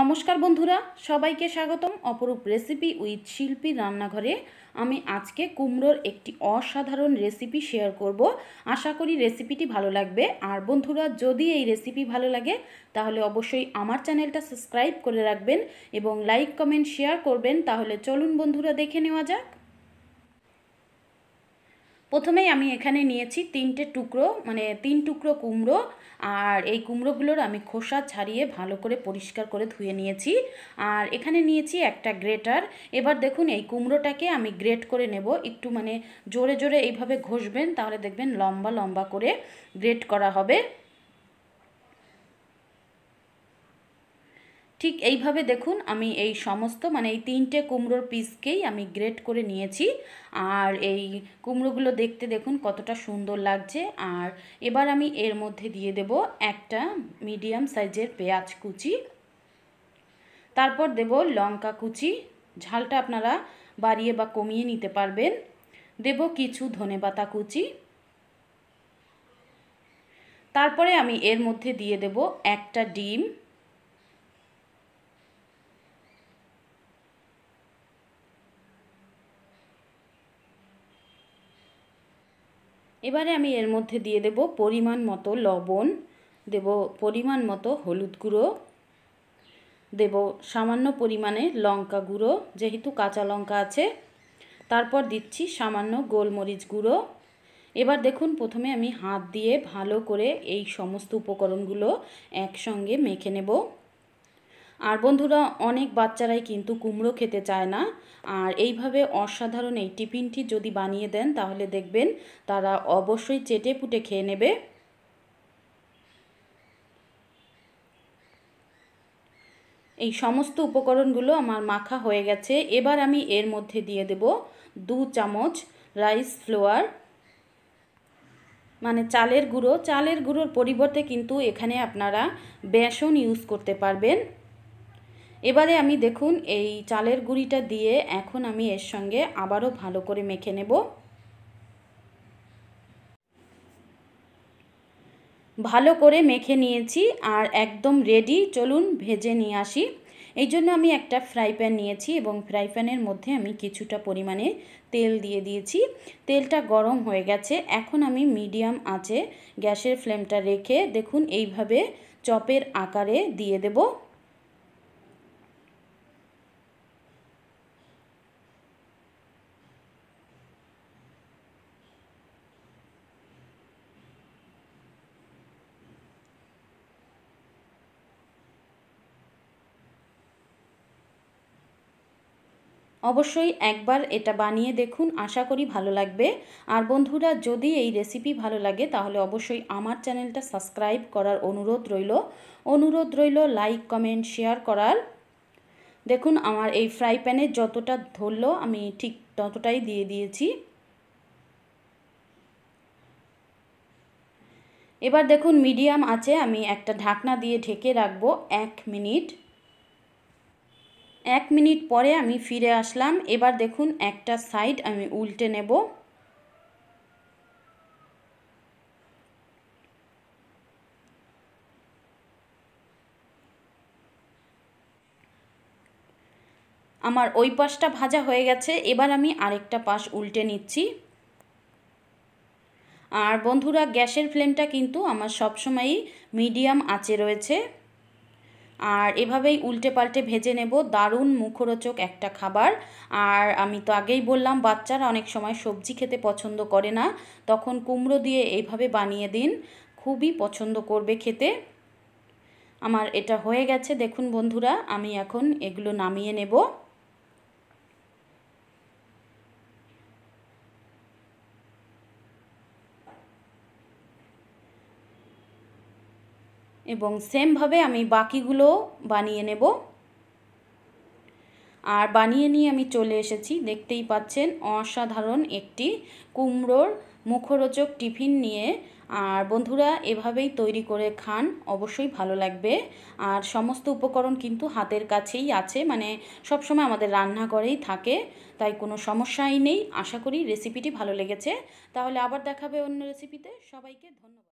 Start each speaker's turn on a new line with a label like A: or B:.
A: নমস্কার বন্ধুরা সবাইকে স্বাগতম অপরূপ রেসিপি উইথ শিল্পী রান্নাঘরে আমি আজকে কুমড়োর একটি অসাধারণ রেসিপি শেয়ার করব আশা করি রেসিপিটি ভালো লাগবে আর বন্ধুরা যদি এই রেসিপি ভালো লাগে তাহলে অবশ্যই আমার চ্যানেলটা সাবস্ক্রাইব করে রাখবেন এবং লাইক কমেন্ট শেয়ার করবেন তাহলে চলুন বন্ধুরা দেখে নেওয়া যাক প্রথমেই আমি এখানে নিয়েছি তিনটে টুকরো মানে তিন টুকরো কুমড়ো আর এই কুমড়োগুলোর আমি খোসা ছাড়িয়ে ভালো করে পরিষ্কার করে ধুয়ে নিয়েছি আর এখানে নিয়েছি একটা গ্রেটার এবার দেখুন এই কুমড়োটাকে আমি গ্রেট করে নেব একটু মানে জোরে জোরে এইভাবে ঘষবেন তাহলে দেখবেন লম্বা লম্বা করে গ্রেট করা হবে ঠিক এইভাবে দেখুন আমি এই সমস্ত মানে এই তিনটে কুমড়োর পিসকেই আমি গ্রেট করে নিয়েছি আর এই কুমড়োগুলো দেখতে দেখুন কতটা সুন্দর লাগছে আর এবার আমি এর মধ্যে দিয়ে দেব একটা মিডিয়াম সাইজের পেঁয়াজ কুচি তারপর দেব লঙ্কা কুচি ঝালটা আপনারা বাড়িয়ে বা কমিয়ে নিতে পারবেন দেব কিছু ধনেপাতা কুচি তারপরে আমি এর মধ্যে দিয়ে দেব একটা ডিম এবারে আমি এর মধ্যে দিয়ে দেব পরিমাণ মতো লবণ দেব পরিমাণ মতো হলুদ গুঁড়ো দেব সামান্য পরিমাণে লঙ্কা গুঁড়ো যেহেতু কাঁচা লঙ্কা আছে তারপর দিচ্ছি সামান্য গোলমরিচ গুঁড়ো এবার দেখুন প্রথমে আমি হাত দিয়ে ভালো করে এই সমস্ত উপকরণগুলো একসঙ্গে মেখে নেব আর বন্ধুরা অনেক বাচ্চারাই কিন্তু কুমড়ো খেতে চায় না আর এইভাবে অসাধারণ এই টিফিনটি যদি বানিয়ে দেন তাহলে দেখবেন তারা অবশ্যই চেটে পুটে খেয়ে নেবে এই সমস্ত উপকরণগুলো আমার মাখা হয়ে গেছে এবার আমি এর মধ্যে দিয়ে দেব দু চামচ রাইস ফ্লোয়ার মানে চালের গুঁড়ো চালের গুঁড়োর পরিবর্তে কিন্তু এখানে আপনারা বেসন ইউজ করতে পারবেন এবারে আমি দেখুন এই চালের গুঁড়িটা দিয়ে এখন আমি এর সঙ্গে আবারও ভালো করে মেখে নেব ভালো করে মেখে নিয়েছি আর একদম রেডি চলুন ভেজে নিয়ে আসি এই জন্য আমি একটা ফ্রাই প্যান নিয়েছি এবং ফ্রাই প্যানের মধ্যে আমি কিছুটা পরিমাণে তেল দিয়ে দিয়েছি তেলটা গরম হয়ে গেছে এখন আমি মিডিয়াম আছে গ্যাসের ফ্লেমটা রেখে দেখুন এইভাবে চপের আকারে দিয়ে দেবো অবশ্যই একবার এটা বানিয়ে দেখুন আশা করি ভালো লাগবে আর বন্ধুরা যদি এই রেসিপি ভালো লাগে তাহলে অবশ্যই আমার চ্যানেলটা সাবস্ক্রাইব করার অনুরোধ রইল অনুরোধ রইল লাইক কমেন্ট শেয়ার করার দেখুন আমার এই ফ্রাই প্যানে যতটা ধরলো আমি ঠিক ততটাই দিয়ে দিয়েছি এবার দেখুন মিডিয়াম আছে আমি একটা ঢাকনা দিয়ে ঢেকে রাখবো এক মিনিট এক মিনিট পরে আমি ফিরে আসলাম এবার দেখুন একটা সাইড আমি উল্টে নেব আমার ওই পাশটা ভাজা হয়ে গেছে এবার আমি আরেকটা পাশ উল্টে নিচ্ছি আর বন্ধুরা গ্যাসের ফ্লেমটা কিন্তু আমার সবসময়ই মিডিয়াম আঁচে রয়েছে আর এভাবেই উল্টে পাল্টে ভেজে নেব দারুণ মুখরোচক একটা খাবার আর আমি তো আগেই বললাম বাচ্চারা অনেক সময় সবজি খেতে পছন্দ করে না তখন কুমড়ো দিয়ে এইভাবে বানিয়ে দিন খুবই পছন্দ করবে খেতে আমার এটা হয়ে গেছে দেখুন বন্ধুরা আমি এখন এগুলো নামিয়ে নেব এবং সেমভাবে আমি বাকিগুলো বানিয়ে নেব আর বানিয়ে নিয়ে আমি চলে এসেছি দেখতেই পাচ্ছেন অসাধারণ একটি কুমড়োর মুখরোচক টিফিন নিয়ে আর বন্ধুরা এভাবেই তৈরি করে খান অবশ্যই ভালো লাগবে আর সমস্ত উপকরণ কিন্তু হাতের কাছেই আছে মানে সবসময় আমাদের রান্নাঘরেই থাকে তাই কোনো সমস্যাই নেই আশা করি রেসিপিটি ভালো লেগেছে তাহলে আবার দেখাবে অন্য রেসিপিতে সবাইকে ধন্যবাদ